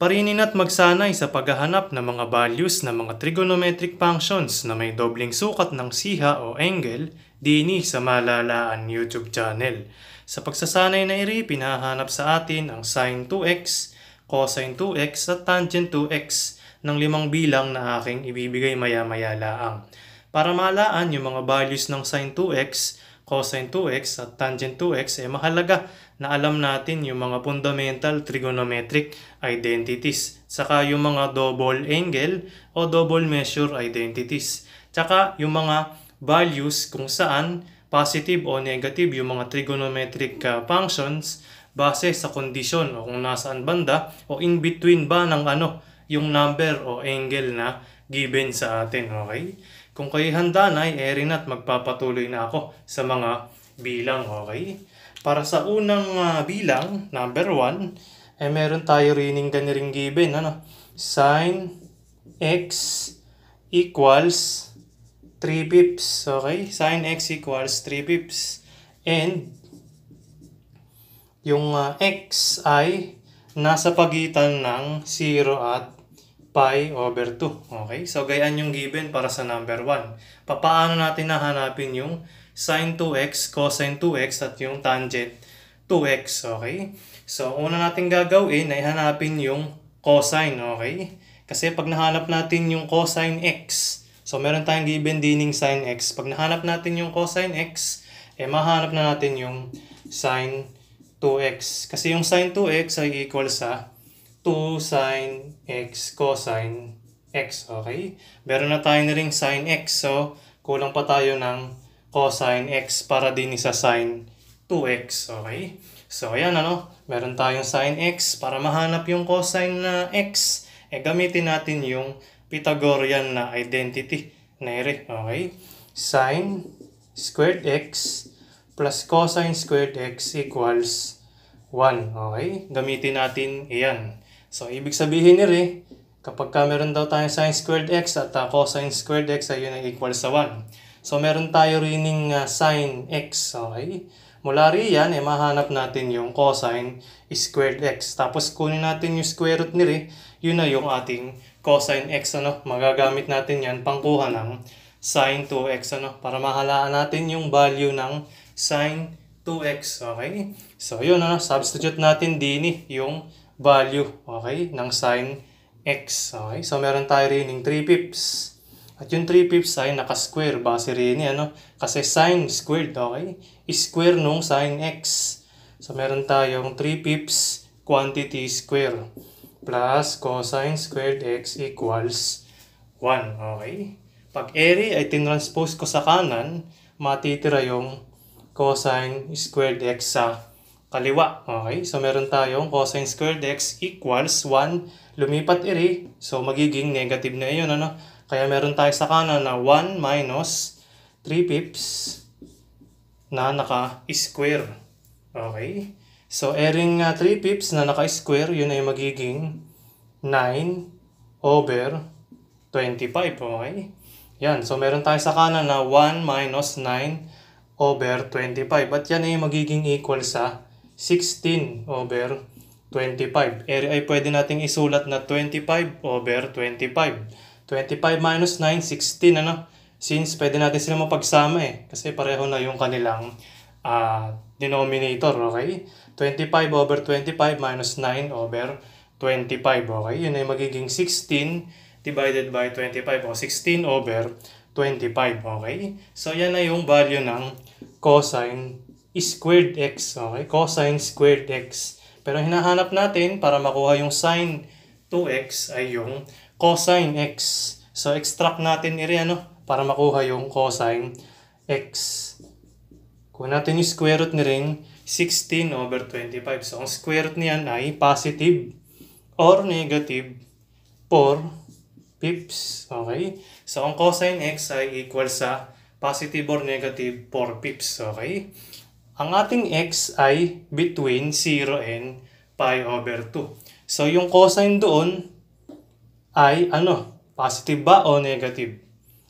Parinin at magsanay sa paghahanap ng mga values ng mga trigonometric functions na may dobleng sukat ng siha o angle dini sa malalaan YouTube channel. Sa pagsasanay na iri, pinahanap sa atin ang sine 2x, cosine 2x at tangent 2x ng limang bilang na aking ibibigay maya-maya laang. Para malaan yung mga values ng sine 2x, cosine 2x at tangent 2x, eh mahalaga na alam natin yung mga fundamental trigonometric identities. Saka yung mga double angle o double measure identities. Tsaka yung mga values kung saan positive o negative yung mga trigonometric uh, functions base sa kondisyon o kung nasaan banda o in between ba ng ano yung number o angle na given sa atin. Okay? Kung kayo handa na, i erin at magpapatuloy na ako sa mga bilang, okay? Para sa unang uh, bilang, number 1, eh meron tayo rining ganiring given, ano? Sine x equals 3 pips, okay? Sine x equals 3 pips. And, yung uh, x ay nasa pagitan ng 0 at pi over 2. Okay? So, gayaan yung given para sa number 1. Papaano natin nahanapin yung sine 2x, cosine 2x, at yung tangent 2x. Okay? So, una natin gagawin ay hanapin yung cosine. Okay? Kasi pag nahanap natin yung cosine x, so meron tayong given dining sine x. Pag nahanap natin yung cosine x, eh mahanap na natin yung sine 2x. Kasi yung sine 2x ay equal sa 2 sine x cosine x, okay? Meron na tayo na ring sine x, so kulang pa tayo ng cosine x para din sa sine 2x, okay? So, ayan ano, meron tayong sine x para mahanap yung cosine na x, eh, gamitin natin yung Pythagorean na identity na ere, okay? Sine squared x plus cosine squared x equals 1, okay? Gamitin natin iyan. So, ibig sabihin ni Re, kapag ka meron daw tayong sine squared x at uh, cosine squared x ay yun ay equal sa 1. So, meron tayo rining uh, ah, sine x. Okay? Mula rin yan, eh, mahanap natin yung cosine squared x. Tapos, kunin natin yung square root ni Re, yun na yung ating cosine x. Ano? Magagamit natin yan pangkuha ng sine 2x. Ano? Para mahalaan natin yung value ng sine 2x. Okay? So, yun. Ano? Substitute natin din eh, yung value, okay, ng sine x. Okay? So, meron tayo rin yung 3 pips. At yung 3 pips ay naka-square base rin yan, no? Kasi sine squared, okay? Is square nung sine x. So, meron tayong 3 pips quantity square plus cosine squared x equals 1, okay? Pag area ay tinranspose ko sa kanan, matitira yung cosine squared x sa kaliwa. Okay, so meron tayong cosine squared x equals 1 lumipat iri. So magiging negative na yun. Ano? Kaya meron tayo sa kanan na 1 minus 3 pips na naka-square. Okay? So, airing uh, 3 pips na naka-square, yun ay magiging 9 over 25. Okay? Yan. So, meron tayo sa kanan na 1 minus 9 over 25. At yan ay magiging equal sa 16 over 25. Ere eh, ay pwede nating isulat na 25 over 25. 25 minus 9, 16 ano. Since pwede natin sila mapagsama eh. Kasi pareho na yung kanilang uh, denominator, okay? 25 over 25 minus 9 over 25, okay? Yun ay magiging 16 divided by 25 o 16 over 25, okay? So yan na yung value ng cosine squared x. Okay? Cosine squared x. Pero hinahanap natin para makuha yung sine 2x ay yung cosine x. So, extract natin iri ano, para makuha yung cosine x. Kung natin yung square root ni ring, 16 over 25. So, ang square root niyan ay positive or negative 4 pips. Okay? So, ang cosine x ay equal sa positive or negative 4 pips. Okay? Ang ating x ay between 0 and pi over 2. So, yung cosine doon ay ano? Positive ba o negative?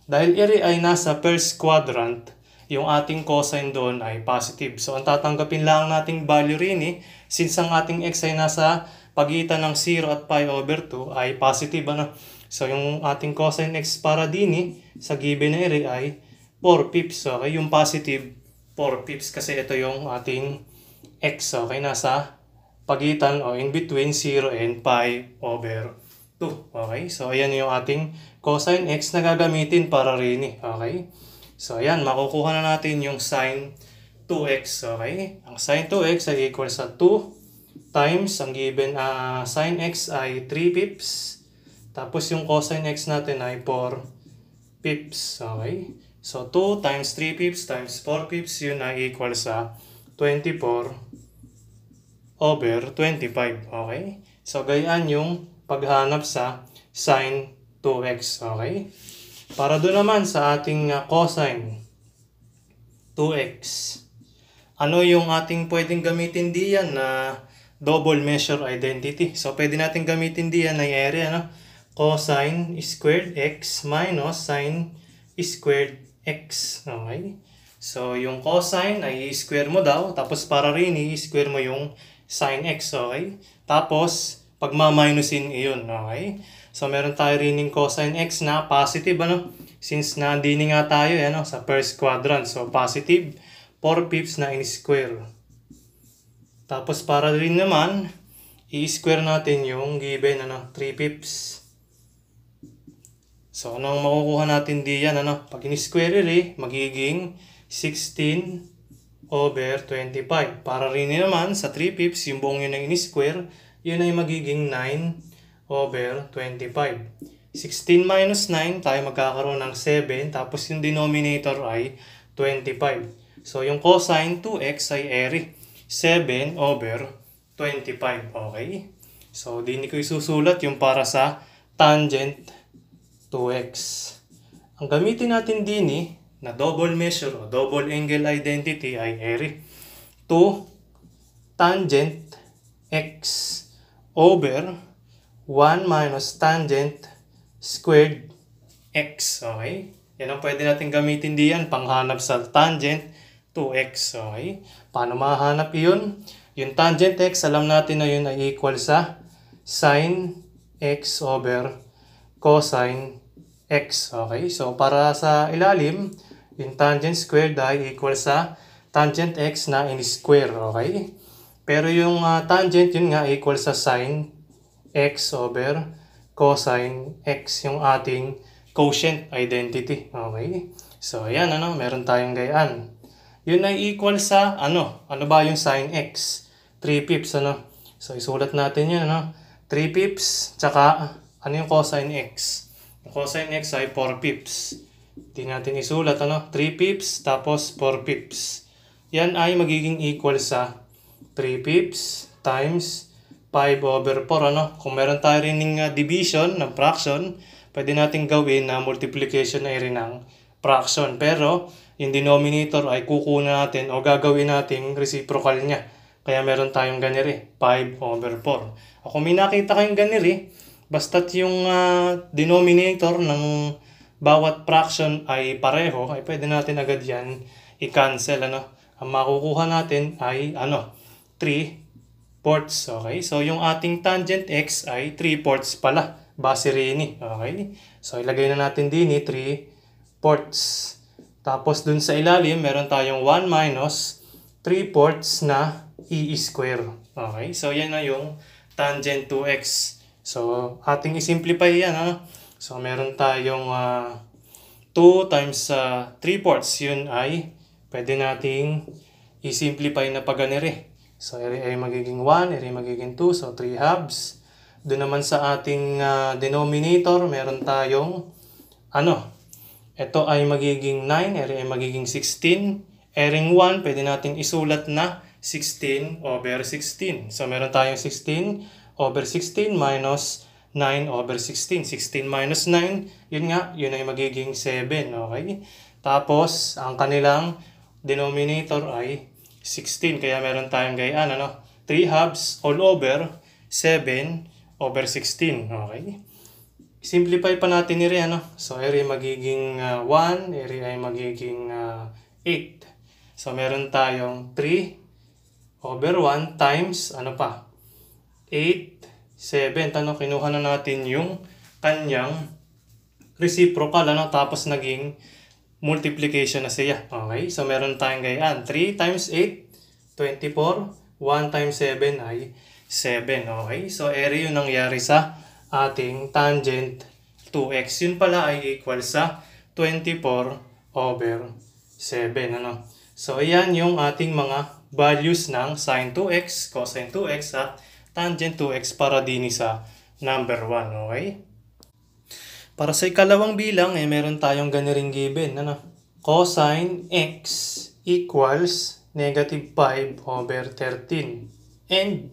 Dahil iri ay nasa first quadrant, yung ating cosine doon ay positive. So, ang tatanggapin lang nating value rin eh, since ang ating x ay nasa pagitan ng 0 at pi over 2 ay positive. Ano? So, yung ating cosine x para din eh, sa given na iri ay 4 pips. Okay, yung positive 4 pips kasi ito yung ating x. Okay, nasa pagitan o in between 0 and pi over 2. Okay, so ayan yung ating cosine x na gagamitin para rin. Okay, so ayan, makukuha na natin yung sine 2x. Okay, ang sine 2x ay equal sa 2 times ang given uh, sine x ay 3 pips. Tapos yung cosine x natin ay 4 pips. Okay, So, 2 times 3 pips times 4 pips, yun ay equal sa 24 over 25. Okay? So, gayaan yung paghanap sa sine 2x. Okay? Para doon naman sa ating uh, cosine 2x. Ano yung ating pwedeng gamitin diyan na double measure identity? So, pwede natin gamitin diyan ng area, no? Cosine squared x minus sine squared x. Okay? So, yung cosine ay i-square mo daw. Tapos, para rin i-square mo yung sine x. Okay? Tapos, pagma-minusin iyon. Okay? So, meron tayo rin yung cosine x na positive. Ano? Since nandini nga tayo eh, ano, sa first quadrant. So, positive 4 fifths na i square Tapos, para rin naman, i-square natin yung given ano, 3 fifths. So, anong makukuha natin diyan? Ano? Pag in-square eh, magiging 16 over 25. Para rin naman sa 3 fifths, yung buong yun ang in-square, yun ay magiging 9 over 25. 16 minus 9, tayo magkakaroon ng 7, tapos yung denominator ay 25. So, yung cosine 2x ay eri 7 over 25. Okay? So, di ko isusulat yung para sa tangent 2x. Ang gamitin natin din eh, na double measure o double angle identity ay eri 2 tangent x over 1 minus tangent squared x. Okay? Yan ang pwede natin gamitin diyan panghanap sa tangent 2x. Okay? Paano mahanap yun? Yung tangent x, alam natin na yun ay equal sa sine x over cosine x. Okay, so para sa ilalim, yung tangent squared ay equal sa tangent x na in square. Okay, pero yung uh, tangent yun nga equal sa sine x over cosine x yung ating quotient identity. Okay, so ayan ano, meron tayong gayaan. Yun ay equal sa ano, ano ba yung sine x? 3 pips ano. So isulat natin yun ano, 3 pips tsaka ano yung cosine x? cosine x ay 4 pips. Hindi natin isulat, ano? 3 pips, tapos 4 pips. Yan ay magiging equal sa 3 pips times 5 over 4, ano? Kung meron tayo rin ng ah, division, ng fraction, pwede natin gawin na multiplication ay rin ng fraction. Pero, yung denominator ay kukunan natin o gagawin natin reciprocal niya. Kaya meron tayong ganiri, 5 over 4. O kung may nakita kayong ganiri, basta't yung uh, denominator ng bawat fraction ay pareho, ay pwede natin agad yan i-cancel. Ano? Ang makukuha natin ay ano, 3 fourths. Okay? So, yung ating tangent x ay 3 fourths pala. Base rin Okay? So, ilagay na natin din ni 3 fourths. Tapos, dun sa ilalim, meron tayong 1 minus 3 fourths na e square. Okay? So, yan na yung tangent 2x. So, ating i-simplify yan ha. So, meron tayong uh, ah, 2 times uh, ah, 3 fourths. Yun ay pwede nating i-simplify na paganere. So, ere ay magiging 1, ere magiging 2. So, 3 halves. Doon naman sa ating uh, denominator, meron tayong ano, ito ay magiging 9, ere ay magiging 16. Ering 1, pwede natin isulat na 16 over 16. So, meron tayong 16 over 16 minus 9 over 16. 16 minus 9, yun nga, yun ay magiging 7, okay? Tapos, ang kanilang denominator ay 16. Kaya meron tayong gayaan, ano? 3 halves all over 7 over 16, okay? Simplify pa natin ni Ray, ano? So, area magiging uh, 1, area ay magiging uh, 8. So, meron tayong 3 over 1 times, ano pa? 8, 7. Ano, kinuha na natin yung kanyang reciprocal, ano? Tapos naging multiplication na siya. Okay? So, meron tayong gayaan. 3 times 8, 24. 1 times 7 ay 7. Okay? So, area yung nangyari sa ating tangent 2x. Yun pala ay equal sa 24 over 7. Ano? So, ayan yung ating mga values ng sine 2x, cosine 2x at tangent to x para din sa number 1, okay? Para sa ikalawang bilang, eh, meron tayong ganiring given. Ano? Cosine x equals negative 5 over 13. And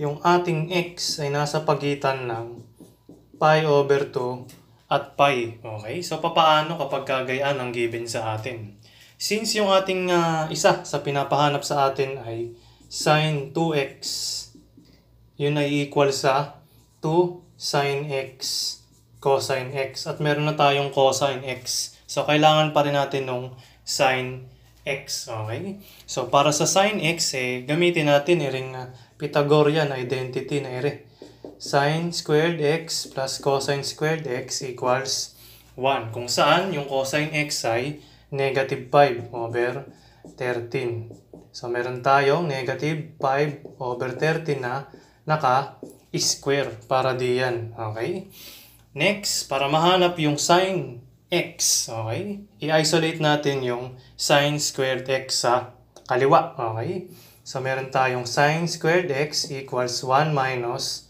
yung ating x ay nasa pagitan ng pi over 2 at pi. Okay? So, papaano kapag kagayaan ang given sa atin? Since yung ating uh, isa sa pinapahanap sa atin ay sine 2x yun ay equal sa 2 sin x cosin x. At meron na tayong cosin x. So, kailangan pa rin natin ng sin x. Okay? So, para sa sin x, eh, gamitin natin iring eh, ah, Pythagorean identity na ire. Sine squared x plus cosine squared x equals 1. Kung saan yung cosine x ay negative 5 over 13. So, meron tayong negative 5 over 13 na naka-square para di yan. Okay? Next, para mahanap yung sine x, okay? I-isolate natin yung sine squared x sa kaliwa. Okay? So, meron tayong sine squared x equals 1 minus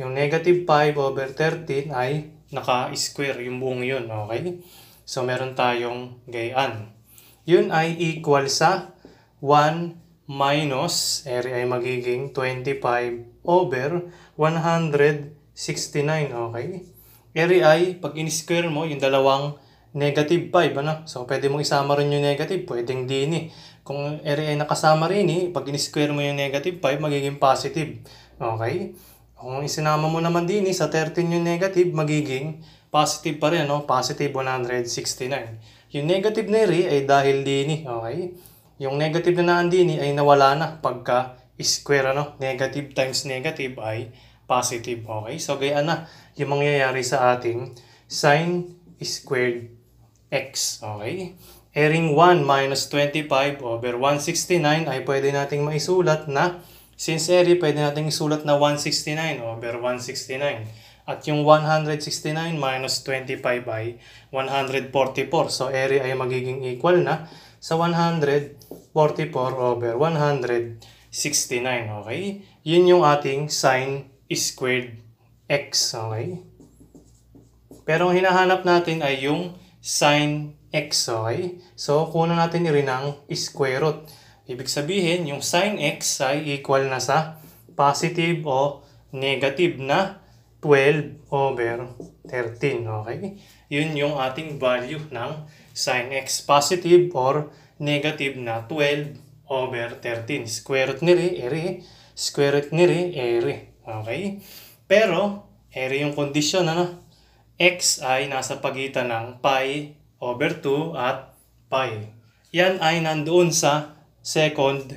yung negative 5 over 13 ay naka-square yung buong yun. Okay? So, meron tayong gayaan. Yun ay equal sa 1 minus, area ay magiging 25 over 169, okay? Area ay, pag in-square mo, yung dalawang negative 5, ano? So, pwede mong isama rin yung negative, pwedeng din eh. Kung area ay nakasama rin eh, pag in-square mo yung negative 5, magiging positive, okay? Kung isinama mo naman din eh, sa 13 yung negative, magiging positive pa rin, no? Positive 169. Yung negative na rin ay dahil din eh, okay? yung negative na naandini ay nawala na pagka square ano, negative times negative ay positive. Okay, so gaya na yung mangyayari sa ating sine squared x. Okay, Ering 1 minus 25 over 169 ay pwede nating maisulat na since eri pwede nating isulat na 169 over 169. At yung 169 minus 25 by 144. So, area ay magiging equal na sa 144 44 over 169. Okay? Yun yung ating sine squared x. Okay? Pero ang hinahanap natin ay yung sine x. Okay? So, kunan natin rin ang square root. Ibig sabihin, yung sine x ay equal na sa positive o negative na 12 over 13. Okay? Yun yung ating value ng sine x positive or negative negative na 12 over 13. Square root niri, eri. Square root niri, eri. Okay? Pero, eri yung condition, ano? x ay nasa pagitan ng pi over 2 at pi. Yan ay nandoon sa second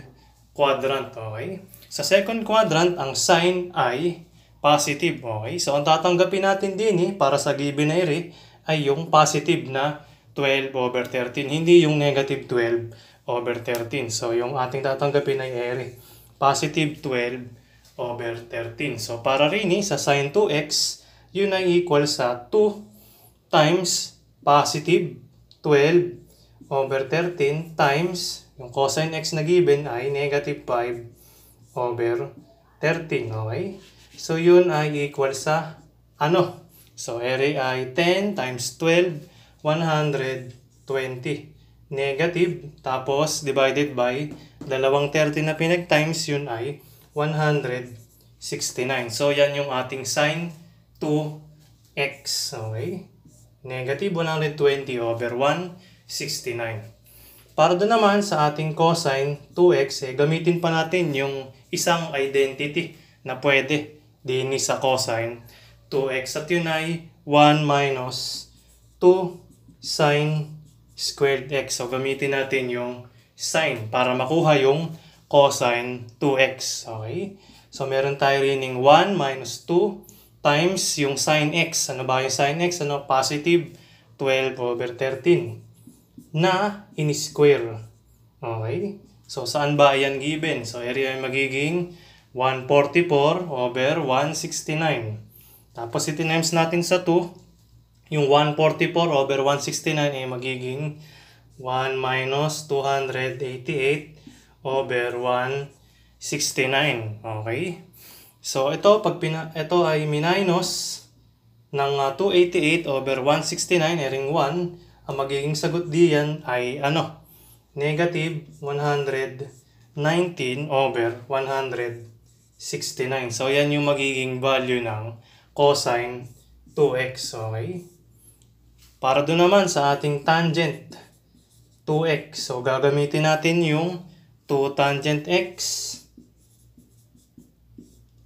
quadrant. Okay? Sa second quadrant, ang sign ay positive. Okay? So, ang tatanggapin natin din eh, para sa given na ere, ay yung positive na 12 over 13. Hindi yung negative 12 over 13. So, yung ating tatanggapin ay ere. Positive 12 over 13. So, para rin eh, sa sin 2x, yun ay equal sa 2 times positive 12 over 13 times yung cosine x na given ay negative 5 over 13. Okay? So, yun ay equal sa ano? So, ere ay 10 times 12 120. Negative, tapos divided by dalawang 30 na pinag times yun ay 169. So, yan yung ating sine 2x. Okay? Negative 120 over 169. Para doon naman sa ating cosine 2x, eh, gamitin pa natin yung isang identity na pwede din sa cosine 2x. At yun ay 1 minus 2 sine squared x. So, gamitin natin yung sine para makuha yung cosine 2x. Okay? So, meron tayo rin yung 1 minus 2 times yung sine x. Ano ba yung sine x? Ano? Positive 12 over 13 na in-square. Okay? So, saan ba yan given? So, area ay magiging 144 over 169. Tapos, itimes natin sa 2 yung 144 over 169 ay eh, magiging 1 minus 288 over 169. Okay? So, ito, pag pina, ito ay minus ng uh, ah, 288 over 169, ering 1, ang magiging sagot diyan ay ano? Negative 119 over 169. So, yan yung magiging value ng cosine 2x. Okay? Para doon naman sa ating tangent, 2x. So, gagamitin natin yung 2 tangent x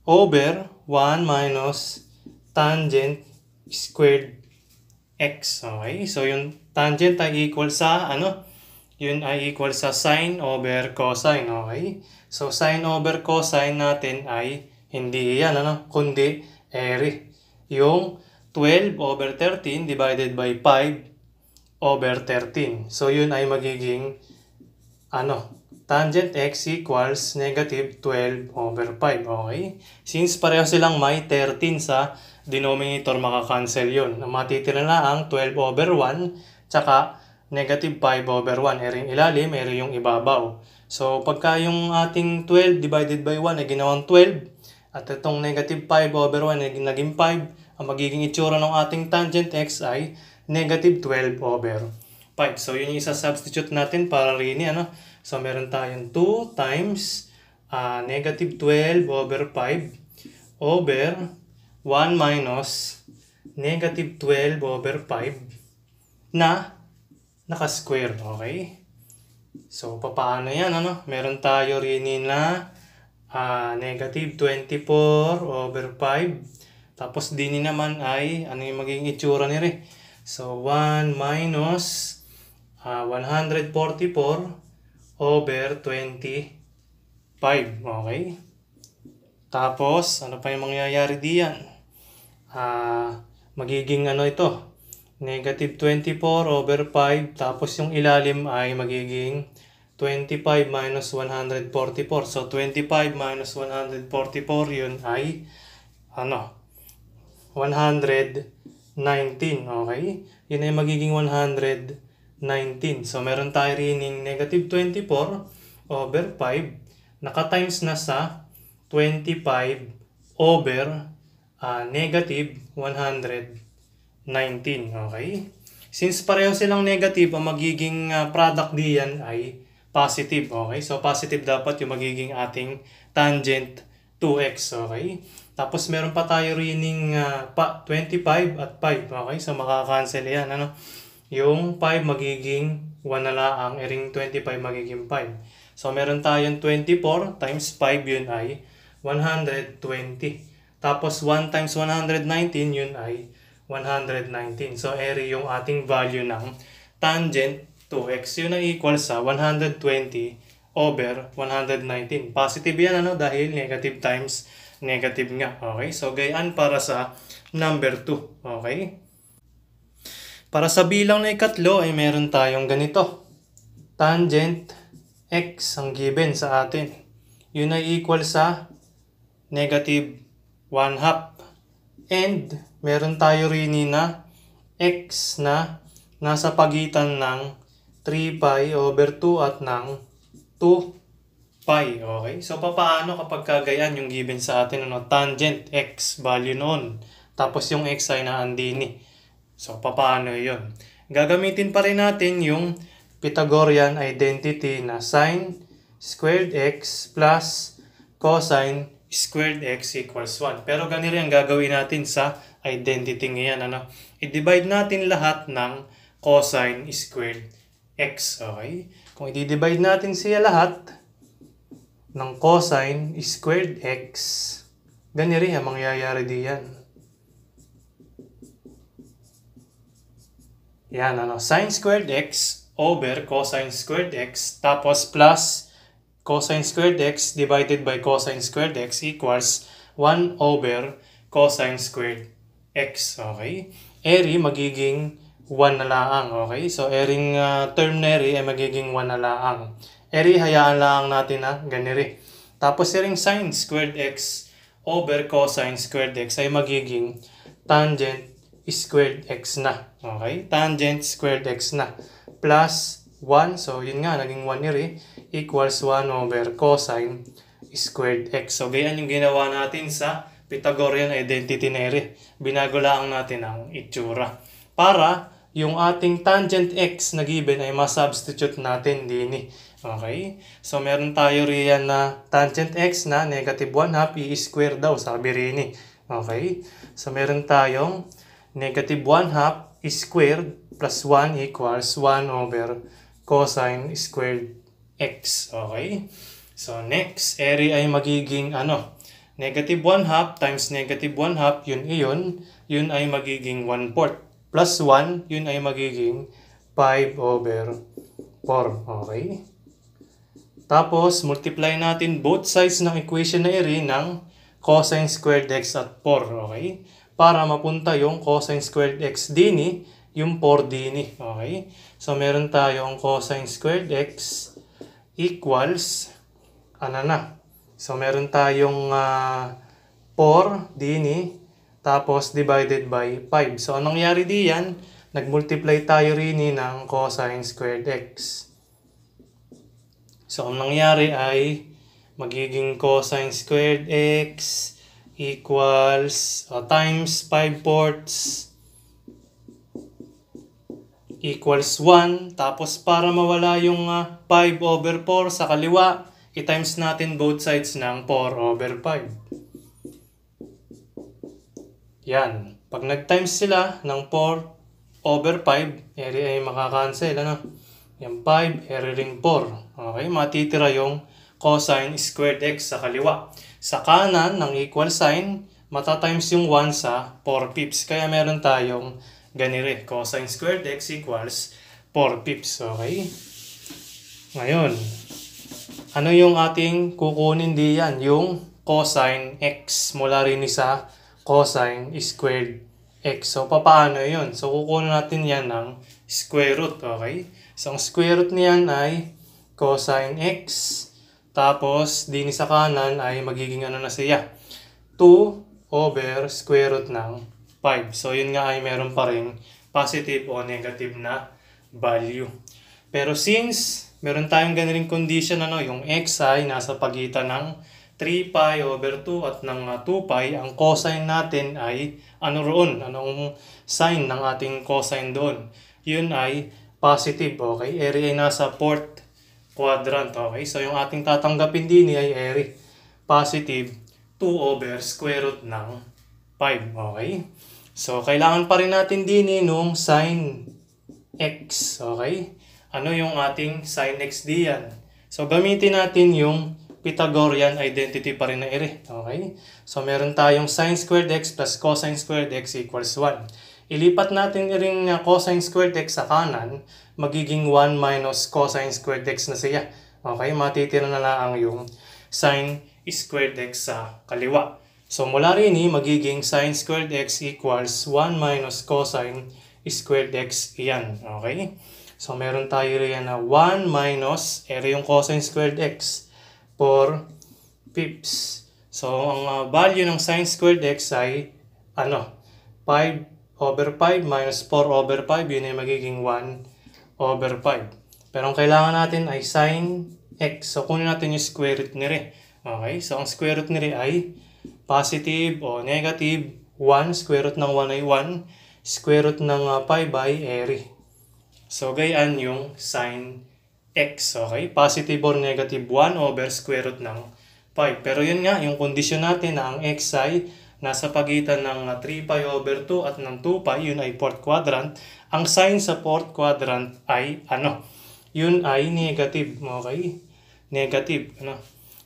over 1 minus tangent squared x. Okay? So, yung tangent ay equal sa, ano? Yun ay equal sa sine over cosine. Okay? So, sine over cosine natin ay hindi yan, ano? Kundi eri. Yung 12 over 13 divided by 5 over 13. So yun ay magiging ano, tangent x equals negative 12 over 5. Okay? Since pareho silang may 13 sa denominator, makakancel yun. Matitira na ang 12 over 1 tsaka negative 5 over 1. Ere eh, yung ilalim, ere eh, yung ibabaw. So, pagka yung ating 12 divided by 1 ay eh, ginawang 12, at itong negative 5 over 1 ay naging 5, ang magiging itsura ng ating tangent x ay negative 12 over 5. So, yun yung isa-substitute natin para rin ano? So, meron tayong 2 times uh, negative 12 over 5 over 1 minus negative 12 over 5 na naka-square, okay? So, paano yan, ano? Meron tayo rin na uh, negative 24 over 5 tapos dini naman ay ano yung magiging itsura ni Re? So 1 minus uh, ah, 144 over 25. Okay? Tapos ano pa yung mangyayari diyan? Uh, magiging ano ito? Negative 24 over 5. Tapos yung ilalim ay magiging 25 minus 144. So, 25 minus 144 yun ay ano, 119. Okay? Yun ay magiging 119. So, meron tayo rin yung negative 24 over 5. Nakatimes na sa 25 over uh, negative 119. Okay? Since pareho silang negative, ang magiging uh, product diyan ay positive. Okay? So, positive dapat yung magiging ating tangent 2x. Okay? Tapos meron pa tayo reading uh, ah, pa 25 at 5. Okay, so makaka-cancel yan. Ano? Yung 5 magiging 1 na lang. E 25 magiging 5. So meron tayong 24 times 5 yun ay 120. Tapos 1 times 119 yun ay 119. So area yung ating value ng tangent 2x. Yun ang equal sa 120 over 119. Positive yan ano dahil negative times Negative nga. Okay? So, gayaan para sa number 2. Okay? Para sa bilang na ikatlo ay meron tayong ganito. Tangent x ang given sa atin. Yun ay equal sa negative 1 half. And meron tayo rin na x na nasa pagitan ng 3 pi over 2 at ng 2 pi, okay? So, paano kapag kagayaan yung given sa atin, ano, tangent x, value noon. Tapos yung x ay naandini. So, paano yon Gagamitin pa rin natin yung Pythagorean identity na sine squared x plus cosine squared x equals 1. Pero ganito yung gagawin natin sa identity ngayon. Ano? I-divide natin lahat ng cosine squared x. Okay? Kung i-divide natin siya lahat, ng cosine squared x, ganyan rin ang mangyayari diyan. Yan, ano, sine squared x over cosine squared x, tapos plus cosine squared x divided by cosine squared x equals 1 over cosine squared x, okay? Eri magiging 1 na lang, okay? So, ering uh, ah, term na eri ay magiging 1 na lang. Eri, hayaan lang natin na ah. ganiri. Tapos ring sine squared x over cosine squared x ay magiging tangent squared x na. Okay? Tangent squared x na. Plus 1. So, yun nga, naging 1 iri. Equals 1 over cosine squared x. So, ganyan yung ginawa natin sa Pythagorean identity na iri. Binago lang natin ang itsura. Para yung ating tangent x na given ay masubstitute natin din eh. Okay? So, meron tayo riyan na tangent x na negative 1 half e square daw, sabi rin eh. Okay? So, meron tayong negative 1 half e squared plus 1 equals 1 over cosine squared x. Okay? So, next area ay magiging ano? Negative 1 half times negative 1 half, yun iyon. Yun ay magiging 1 fourth. Plus 1, yun ay magiging 5 over 4. Okay? Tapos, multiply natin both sides ng equation na iri ng cosine squared x at 4, okay? Para mapunta yung cosine squared x din eh, yung 4 din eh, okay? So, meron tayong cosine squared x equals, ano na? So, meron tayong uh, ah, 4 din eh, tapos divided by 5. So, anong nangyari diyan? Nag-multiply tayo rin ni ng cosine squared x. So, ang nangyari ay magiging cosine squared x equals uh, times 5 fourths equals 1. Tapos para mawala yung uh, ah, 5 over 4 sa kaliwa, i-times natin both sides ng 4 over 5. Yan. Pag nag-times sila ng 4 over 5, area ay makakancel. Ano? Yan 5, area ring 4. Okay, matitira yung cosine squared x sa kaliwa. Sa kanan ng equal sign, matatimes yung 1 sa 4 pips. Kaya meron tayong ganire, cosine squared x equals 4 pips. Okay? Ngayon, ano yung ating kukunin diyan? Yung cosine x mula rin sa cosine squared x. So, paano yun? So, kukunin natin yan ng square root. Okay? So, ang square root niyan ay cosine x. Tapos, din sa kanan ay magiging ano na siya? 2 over square root ng 5. So, yun nga ay meron pa rin positive o negative na value. Pero since meron tayong ganitong condition, ano, yung x ay nasa pagitan ng 3 pi over 2 at ng 2 ah, pi, ang cosine natin ay ano roon, anong sign ng ating cosine doon. Yun ay positive, okay? Area ay nasa fourth quadrant. Okay, so yung ating tatanggapin din ay eri positive 2 over square root ng 5. Okay? So, kailangan pa rin natin din eh, nung sin x. Okay? Ano yung ating sin x diyan? So, gamitin natin yung Pythagorean identity pa rin na ere. Okay? So, meron tayong sin squared x plus cosine squared x equals 1. Ilipat natin rin ang uh, cosine squared x sa kanan, magiging 1 minus cosine squared x na siya. Okay, matitira na lang yung sine squared x sa kaliwa. So mula rin eh, magiging sine squared x equals 1 minus cosine squared x yan. Okay? So meron tayo rin na 1 minus, ere yung cosine squared x, for pips. So ang uh, value ng sine squared x ay ano, 5 over 5 minus 4 over 5, yun ay magiging 1 over 5. Pero ang kailangan natin ay sine x. So, kunin natin yung square root nire. Okay? So, ang square root nire ay positive o negative 1. Square root ng 1 ay 1. Square root ng uh, pi by eri. So, gayaan yung sine x. Okay? Positive or negative 1 over square root ng 5. Pero yun nga, yung condition natin na ang x ay nasa pagitan ng 3 ah, pi over 2 at ng 2 pi, yun ay fourth quadrant. Ang sign sa fourth quadrant ay ano? Yun ay negative. Okay? Negative. Ano?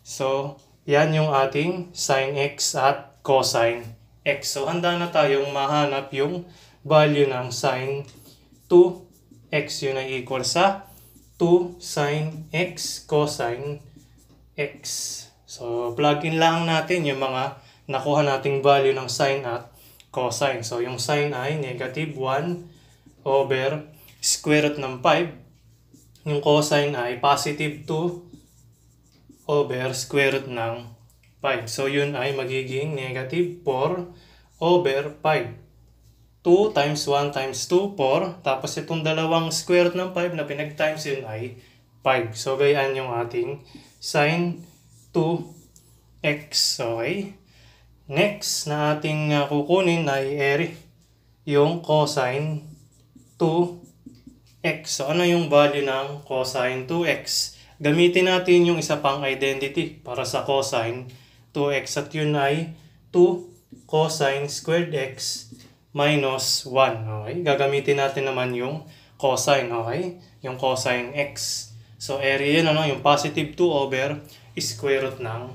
So, yan yung ating sin x at cosine x. So, handa na tayong mahanap yung value ng sin 2x. Yun ay equal sa 2 sin x cosine x. So, plug in lang natin yung mga nakuha nating value ng sine at cosine. So, yung sine ay negative 1 over square root ng 5. Yung cosine ay positive 2 over square root ng 5. So, yun ay magiging negative 4 over 5. 2 times 1 times 2, 4. Tapos itong dalawang square root ng 5 na pinag-times yun ay 5. So, gayaan yung ating sine 2x. Okay? Next na ating ah, kukunin ay eri, yung cosine 2x. So ano yung value ng cosine 2x? Gamitin natin yung isa pang identity para sa cosine 2x at yun ay 2 cosine squared x minus 1. Okay? Gagamitin natin naman yung cosine. Okay? Yung cosine x. So area yun, ano, yung positive 2 over square root ng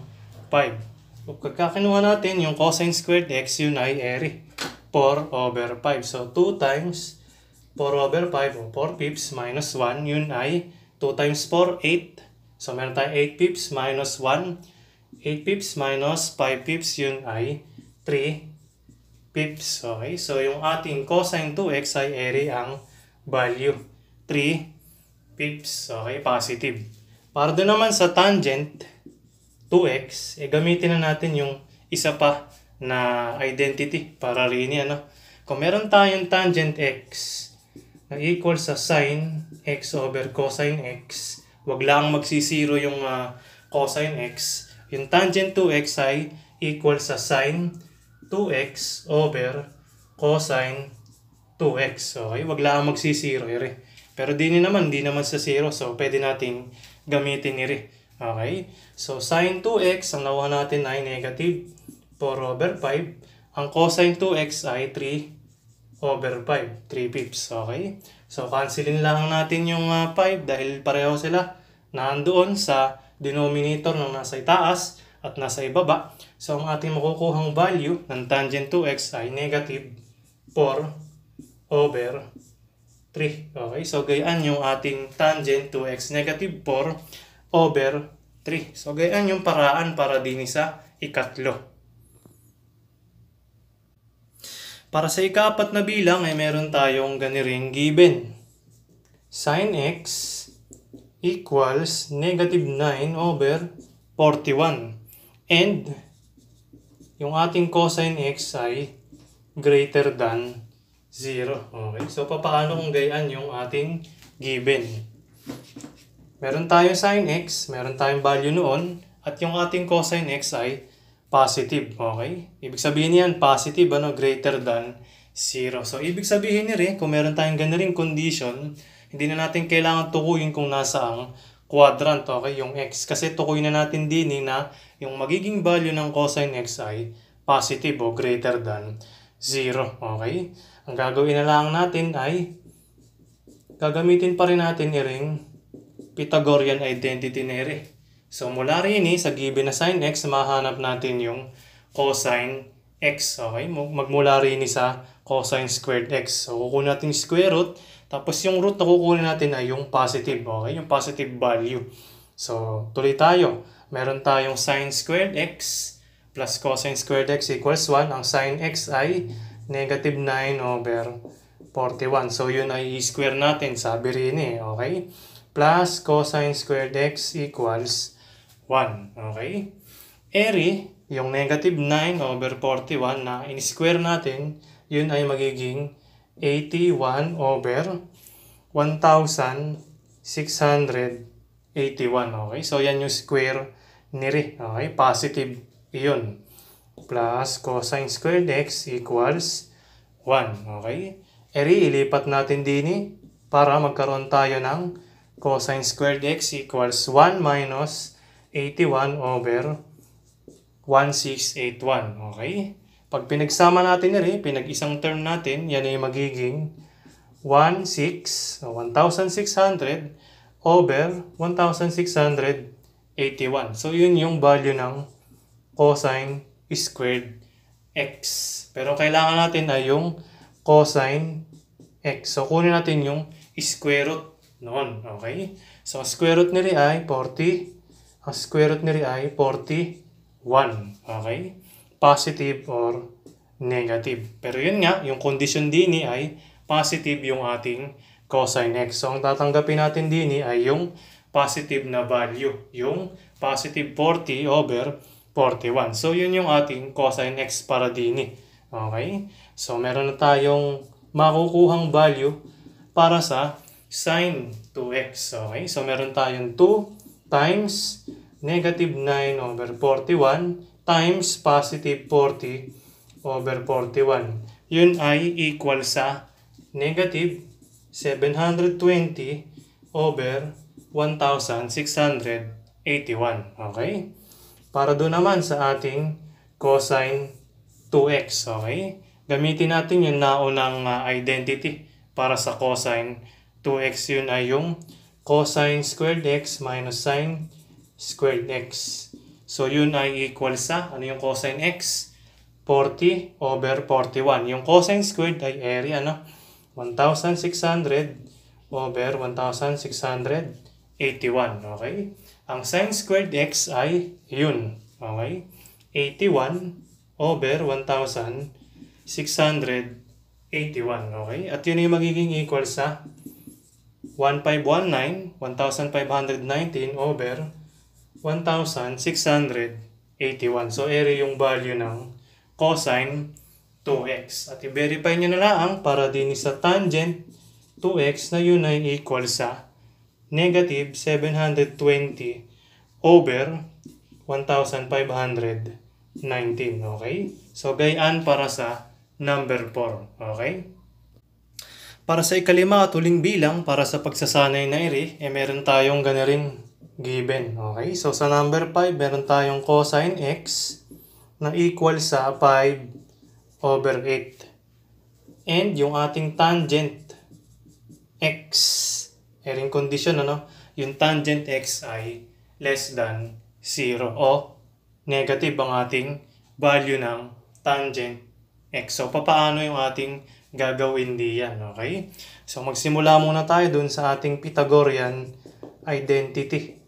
5. So, pagkakinuha natin yung cosine squared x yun ay eri. 4 over 5. So, 2 times 4 over 5 o 4 pips minus 1 yun ay 2 times 4, 8. So, meron tayo 8 pips minus 1. 8 pips minus 5 pips yun ay 3 pips. Okay? So, yung ating cosine 2x ay eri ang value. 3 pips. Okay? Positive. Para doon naman sa tangent, 2x, eh, gamitin na natin yung isa pa na identity para rin yan. Ano? Kung meron tayong tangent x na equal sa sine x over cosine x, wag lang magsisiro yung uh, cosine x. Yung tangent 2x ay equal sa sine 2x over cosine 2x. Okay, wag lang magsisiro. Ere. Pero di naman, di naman sa 0. So, pwede nating gamitin ni Okay? So, sine 2x, ang nakuha natin ay negative 4 over 5. Ang cosine 2x ay 3 over 5. 3 pips. Okay? So, cancelin lang natin yung uh, ah, 5 dahil pareho sila nandoon sa denominator ng nasa itaas at nasa ibaba. So, ang ating makukuhang value ng tangent 2x ay negative 4 over 3. Okay? So, gayaan yung ating tangent 2x negative 4 over 3. So, ganyan yung paraan para din sa ikatlo. Para sa ikapat na bilang ay meron tayong ganiring given. Sin x equals negative 9 over 41. And yung ating cosine x ay greater than 0. Okay, so paano kung gayaan yung ating given? Meron tayong sin x, meron tayong value noon, at yung ating cosine x ay positive, okay? Ibig sabihin niyan, positive, ano, greater than 0. So, ibig sabihin niya rin, kung meron tayong ganun rin condition, hindi na natin kailangan tukuyin kung nasa ang quadrant, okay, yung x. Kasi tukuyin na natin din eh, na yung magiging value ng cosine x ay positive o greater than 0, okay? Ang gagawin na lang natin ay gagamitin pa rin natin i Pythagorean identity na rin. So mula rin eh, sa given na sine x, mahanap natin yung cosine x. Okay? Magmula rin eh sa cosine squared x. So kukunin natin square root, tapos yung root na kukunin natin ay yung positive. Okay? Yung positive value. So tuloy tayo. Meron tayong sine squared x plus cosine squared x equals 1. Ang sine x ay negative 9 over 41. So yun ay i-square natin. Sabi rin eh. Okay? plus cosine squared x equals 1. Okay? Eri, yung negative 9 over 41 na in-square natin, yun ay magiging 81 over 1,681. Okay? So, yan yung square niri. Okay? Positive yun. Plus cosine squared x equals 1. Okay? Eri, ilipat natin din ni eh, para magkaroon tayo ng cosine squared x equals 1 minus 81 over 1681. Okay? Pag pinagsama natin na rin, pinag-isang term natin, yan ay magiging 16, 1,600 over 1,681. So, yun yung value ng cosine squared x. Pero kailangan natin ay yung cosine x. So, kunin natin yung square root noon. Okay? So, square root niri ay 40. Ang square root niri ay 41. Okay? Positive or negative. Pero yun nga, yung condition dini ay positive yung ating cosine x. So, ang tatanggapin natin dini ay yung positive na value. Yung positive 40 over 41. So, yun yung ating cosine x para dini. Okay? So, meron na tayong makukuhang value para sa sine 2x. Okay? So, meron tayong 2 times negative 9 over 41 times positive 40 over 41. Yun ay equal sa negative 720 over 1,681. Okay? Para doon naman sa ating cosine 2x. Okay? Gamitin natin yung naunang ah, identity para sa cosine 2x yun ay yung cosine squared x minus sine squared x. So, yun ay equal sa, ano yung cosine x? 40 over 41. Yung cosine squared ay area, ano? 1,600 over 1,681. Okay? Ang sine squared x ay yun. Okay? 81 over 1,681. Okay? At yun ay magiging equal sa 1519, 1,519 over 1,681. So, area yung value ng cosine 2x. At i-verify nyo na lang para din sa tangent 2x na yun ay equal sa negative 720 over 1,519. Okay? So, gayaan para sa number 4. Okay? Para sa ikalima at huling bilang para sa pagsasanay na iri, eh meron tayong ganaring given. Okay, so sa number 5, meron tayong cosine x na equal sa 5 over 8. And yung ating tangent x, ering eh, condition ano, yung tangent x ay less than 0 o negative ang ating value ng tangent x. So, papaano yung ating gagawin yan, Okay? So magsimula muna tayo dun sa ating Pythagorean identity.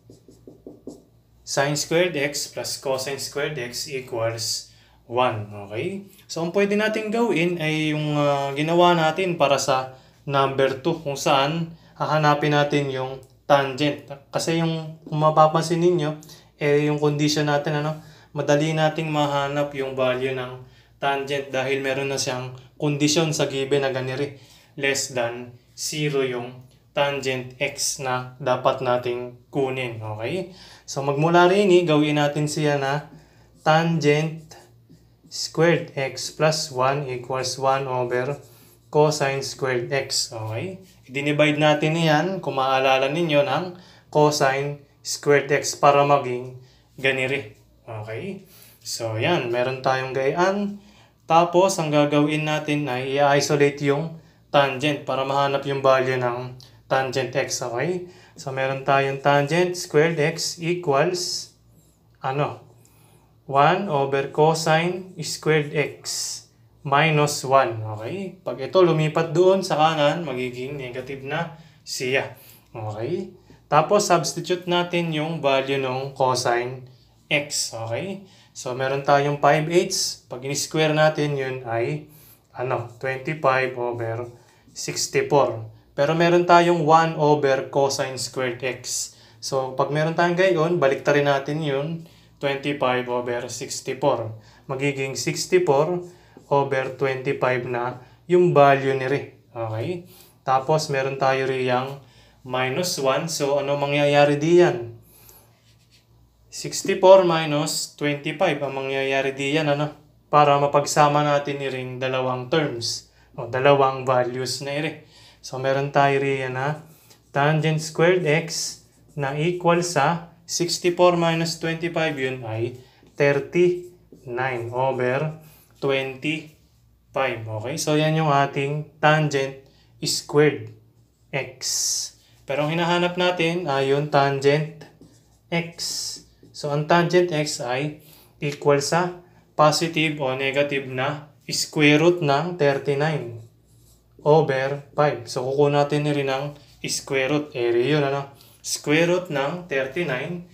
Sine squared x plus cosine squared x equals 1. Okay? So ang pwede natin gawin ay yung uh, ginawa natin para sa number 2 kung saan hahanapin natin yung tangent. Kasi yung kung mapapansin ninyo, eh yung condition natin ano, madali nating mahanap yung value ng tangent dahil meron na siyang kondisyon sa given na ganiri less than 0 yung tangent x na dapat nating kunin. Okay? So magmula rin, eh, gawin natin siya na tangent squared x plus 1 equals 1 over cosine squared x. Okay? I-divide natin niyan kung maalala ninyo, ng cosine squared x para maging ganiri. Okay? So, yan. Meron tayong gayaan. Tapos, ang gagawin natin ay i-isolate yung tangent para mahanap yung value ng tangent x, okay? So, meron tayong tangent squared x equals, ano, 1 over cosine squared x minus 1, okay? Pag ito lumipat doon sa kanan, magiging negative na siya, okay? Tapos, substitute natin yung value ng cosine x, okay? So, meron tayong 5 eighths. Pag in-square natin, yun ay ano, 25 over 64. Pero meron tayong 1 over cosine squared x. So, pag meron tayong gayon, baliktarin natin yun, 25 over 64. Magiging 64 over 25 na yung value ni Re. Okay? Tapos, meron tayo riyang minus 1. So, ano mangyayari diyan? 64 minus 25 ang mangyayari diyan ano para mapagsama natin ni ring dalawang terms o dalawang values na ire. So meron tayo riyan na tangent squared x na equal sa 64 minus 25 yun ay 39 over 25. Okay, so yan yung ating tangent squared x. Pero ang hinahanap natin ay yung tangent x. So, ang tangent x ay equal sa positive o negative na square root ng 39 over 5. So, kukunin natin rin ng square root. Eh, yun, ano? Square root ng 39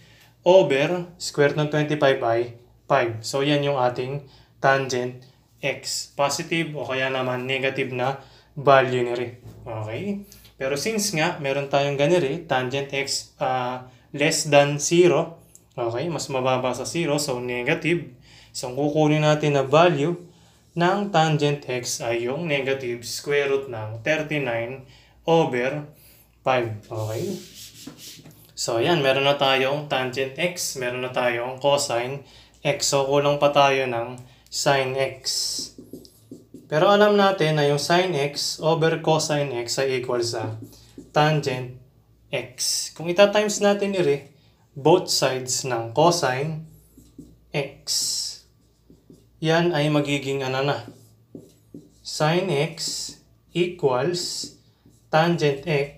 over square root ng 25 ay 5. So, yan yung ating tangent x. Positive o kaya naman negative na value ni re. Okay? Pero since nga, meron tayong ganiri, tangent x uh, less than 0, Okay, mas mababa sa 0, so negative. So, ang kukunin natin na value ng tangent x ay yung negative square root ng 39 over 5. Okay? So, ayan, meron na tayong tangent x, meron na tayong cosine x. So, kulang pa tayo ng sine x. Pero alam natin na yung sine x over cosine x ay equal sa tangent x. Kung ita-times natin iri, both sides ng cosine x. Yan ay magiging ano na. Sine x equals tangent x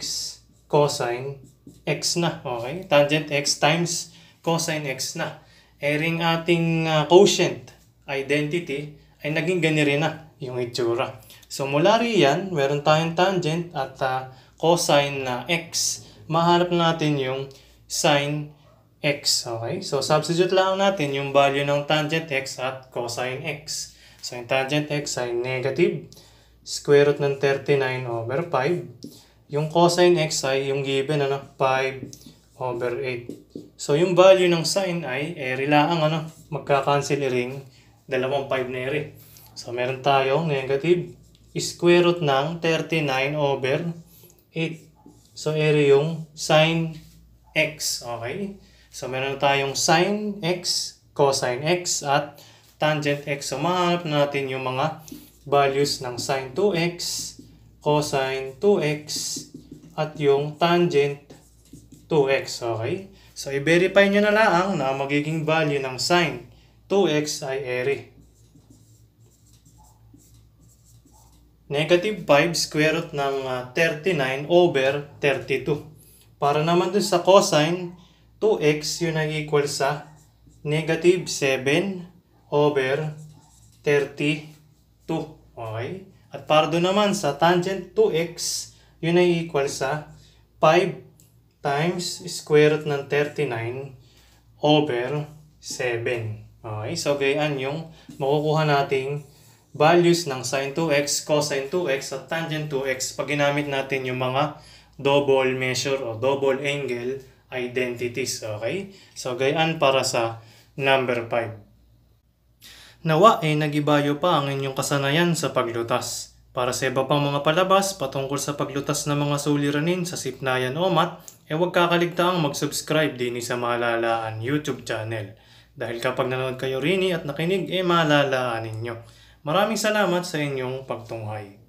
cosine x na. Okay? Tangent x times cosine x na. Ering ating uh, quotient identity ay naging gani rin na yung itsura. So mula riyan, meron tayong tangent at uh, cosine na x. Mahanap natin yung sine x. Okay? So, substitute lang natin yung value ng tangent x at cosine x. So, yung tangent x ay negative square root ng 39 over 5. Yung cosine x ay yung given, ano, 5 over 8. So, yung value ng sine ay eri eh, lang, ano, magka-cancel ring, dalawang 5 na eri. So, meron tayo negative square root ng 39 over 8. So, eri yung sine x. Okay? So, meron tayong sine x, cosine x, at tangent x. So, mahanap natin yung mga values ng sine 2x, cosine 2x, at yung tangent 2x. Okay? So, i-verify nyo na lang na magiging value ng sine 2x ay ere. Negative 5 square root ng 39 ah, over 32. Para naman dun sa cosine 2x yun ay equal sa negative 7 over 32. Okay? At para doon naman sa tangent 2x, yun ay equal sa 5 times square root ng 39 over 7. Okay, so gayaan yung makukuha nating values ng sin 2x, cosine 2x, at tangent 2x pag ginamit natin yung mga double measure o double angle identities. Okay? So, gayaan para sa number 5. Nawa ay eh, nagibayo pa ang inyong kasanayan sa paglutas. Para sa iba pang mga palabas patungkol sa paglutas ng mga suliranin sa Sipnayan Omat, e eh huwag kakaligtaang mag-subscribe din sa Mahalalaan YouTube channel. Dahil kapag nanood kayo rini at nakinig, e eh mahalalaanin nyo. Maraming salamat sa inyong pagtunghay.